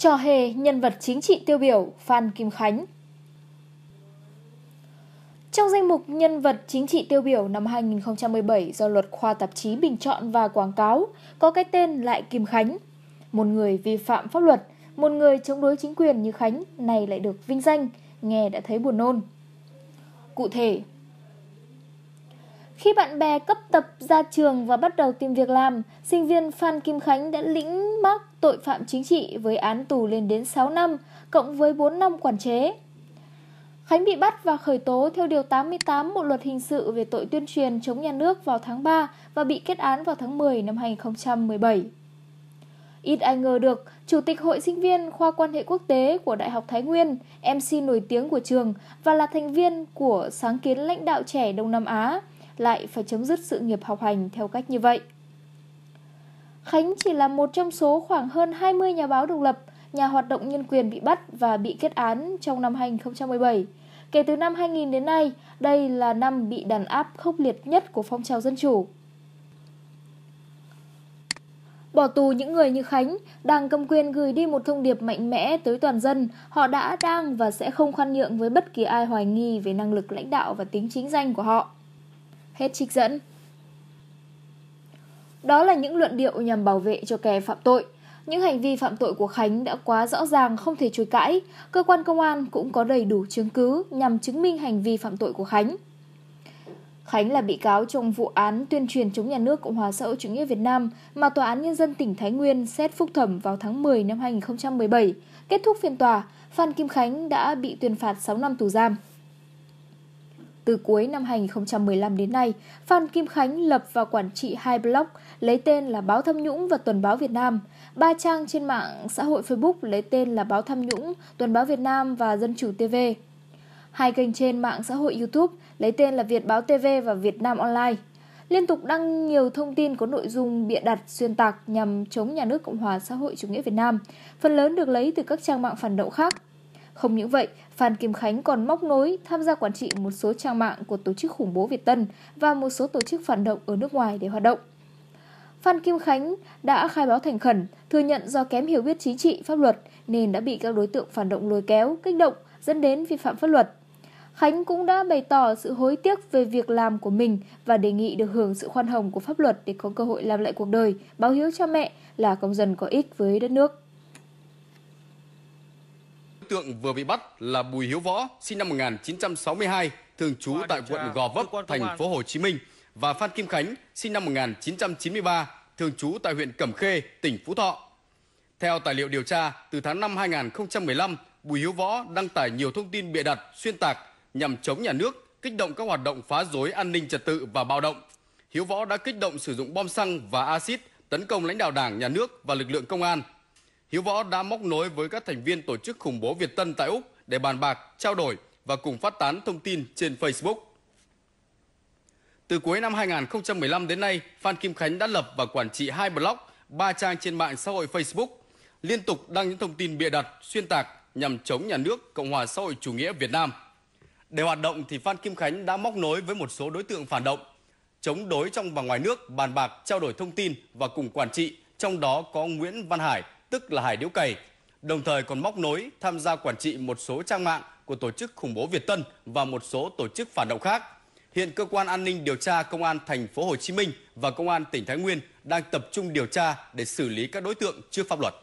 trò hề nhân vật chính trị tiêu biểu Phan Kim Khánh. Trong danh mục nhân vật chính trị tiêu biểu năm 2017 do luật khoa tạp chí bình chọn và quảng cáo có cái tên lại Kim Khánh. Một người vi phạm pháp luật, một người chống đối chính quyền như Khánh này lại được vinh danh, nghe đã thấy buồn nôn. Cụ thể, khi bạn bè cấp tập ra trường và bắt đầu tìm việc làm, sinh viên Phan Kim Khánh đã lĩnh mắc tội phạm chính trị với án tù lên đến 6 năm, cộng với 4 năm quản chế. Khánh bị bắt và khởi tố theo Điều 88 Bộ Luật Hình sự về tội tuyên truyền chống nhà nước vào tháng 3 và bị kết án vào tháng 10 năm 2017. Ít ai ngờ được, Chủ tịch Hội sinh viên khoa quan hệ quốc tế của Đại học Thái Nguyên, MC nổi tiếng của trường và là thành viên của sáng kiến lãnh đạo trẻ Đông Nam Á, lại phải chấm dứt sự nghiệp học hành theo cách như vậy. Khánh chỉ là một trong số khoảng hơn 20 nhà báo độc lập, nhà hoạt động nhân quyền bị bắt và bị kết án trong năm 2017. Kể từ năm 2000 đến nay, đây là năm bị đàn áp khốc liệt nhất của phong trào dân chủ. Bỏ tù những người như Khánh, Đảng cầm quyền gửi đi một thông điệp mạnh mẽ tới toàn dân, họ đã đang và sẽ không khoan nhượng với bất kỳ ai hoài nghi về năng lực lãnh đạo và tính chính danh của họ. Hết trích dẫn. Đó là những luận điệu nhằm bảo vệ cho kẻ phạm tội. Những hành vi phạm tội của Khánh đã quá rõ ràng không thể chối cãi, cơ quan công an cũng có đầy đủ chứng cứ nhằm chứng minh hành vi phạm tội của Khánh. Khánh là bị cáo trong vụ án tuyên truyền chống nhà nước Cộng hòa xã hội chủ nghĩa Việt Nam mà Tòa án Nhân dân tỉnh Thái Nguyên xét phúc thẩm vào tháng 10 năm 2017. Kết thúc phiên tòa, Phan Kim Khánh đã bị tuyên phạt 6 năm tù giam. Từ cuối năm 2015 đến nay, Phan Kim Khánh lập và quản trị hai blog lấy tên là Báo Tham Nhũng và Tuần báo Việt Nam, ba trang trên mạng xã hội Facebook lấy tên là Báo Tham Nhũng, Tuần báo Việt Nam và Dân chủ TV. Hai kênh trên mạng xã hội YouTube lấy tên là Việt Báo TV và Việt Nam Online liên tục đăng nhiều thông tin có nội dung bịa đặt, xuyên tạc nhằm chống nhà nước Cộng hòa xã hội chủ nghĩa Việt Nam, phần lớn được lấy từ các trang mạng phản động khác. Không những vậy, Phan Kim Khánh còn móc nối tham gia quản trị một số trang mạng của tổ chức khủng bố Việt Tân và một số tổ chức phản động ở nước ngoài để hoạt động. Phan Kim Khánh đã khai báo thành khẩn, thừa nhận do kém hiểu biết chính trị, pháp luật nên đã bị các đối tượng phản động lôi kéo, kích động, dẫn đến vi phạm pháp luật. Khánh cũng đã bày tỏ sự hối tiếc về việc làm của mình và đề nghị được hưởng sự khoan hồng của pháp luật để có cơ hội làm lại cuộc đời, báo hiếu cho mẹ là công dân có ích với đất nước tượng vừa bị bắt là Bùi Hiếu Võ, sinh năm 1962, thường trú tại quận Gò Vấp, thành phố Hồ Chí Minh và Phan Kim Khánh, sinh năm 1993, thường trú tại huyện Cẩm Khê, tỉnh Phú Thọ. Theo tài liệu điều tra, từ tháng 5 2015, Bùi Hiếu Võ đăng tải nhiều thông tin bịa đặt, xuyên tạc nhằm chống nhà nước, kích động các hoạt động phá rối an ninh trật tự và bạo động. Hiếu Võ đã kích động sử dụng bom xăng và axit tấn công lãnh đạo Đảng, nhà nước và lực lượng công an Hiếu Võ đã móc nối với các thành viên tổ chức khủng bố Việt Tân tại Úc để bàn bạc, trao đổi và cùng phát tán thông tin trên Facebook. Từ cuối năm 2015 đến nay, Phan Kim Khánh đã lập và quản trị hai blog, ba trang trên mạng xã hội Facebook, liên tục đăng những thông tin bịa đặt, xuyên tạc nhằm chống nhà nước Cộng hòa xã hội chủ nghĩa Việt Nam. Để hoạt động thì Phan Kim Khánh đã móc nối với một số đối tượng phản động, chống đối trong và ngoài nước, bàn bạc, trao đổi thông tin và cùng quản trị, trong đó có Nguyễn Văn Hải, tức là Hải Điếu Cày, đồng thời còn móc nối tham gia quản trị một số trang mạng của tổ chức khủng bố Việt Tân và một số tổ chức phản động khác. Hiện cơ quan an ninh điều tra công an thành phố Hồ Chí Minh và công an tỉnh Thái Nguyên đang tập trung điều tra để xử lý các đối tượng trước pháp luật.